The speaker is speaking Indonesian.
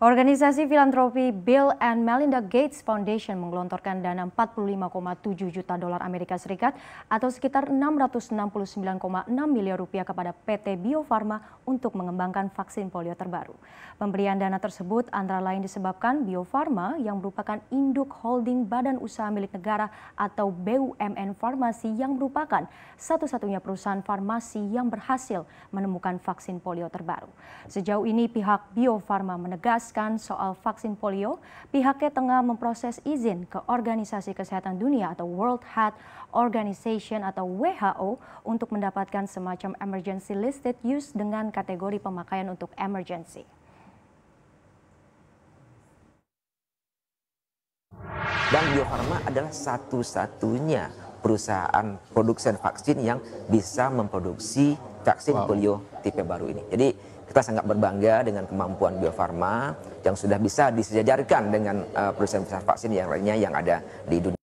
Organisasi filantropi Bill and Melinda Gates Foundation menggelontorkan dana 45,7 juta dolar Amerika Serikat atau sekitar 669,6 miliar rupiah kepada PT Bio Farma untuk mengembangkan vaksin polio terbaru. Pemberian dana tersebut antara lain disebabkan Bio Farma yang merupakan induk holding badan usaha milik negara atau BUMN Farmasi yang merupakan satu-satunya perusahaan farmasi yang berhasil menemukan vaksin polio terbaru. Sejauh ini pihak Bio Farma menegas menjelaskan soal vaksin polio, pihaknya tengah memproses izin ke Organisasi Kesehatan Dunia atau World Health Organization atau WHO untuk mendapatkan semacam emergency listed use dengan kategori pemakaian untuk emergency. Dan Bio Farma adalah satu-satunya perusahaan produsen vaksin yang bisa memproduksi vaksin wow. polio tipe baru ini. Jadi kita sangat berbangga dengan kemampuan Bio Farma yang sudah bisa disejajarkan dengan eh, perusahaan besar vaksin yang lainnya yang ada di dunia.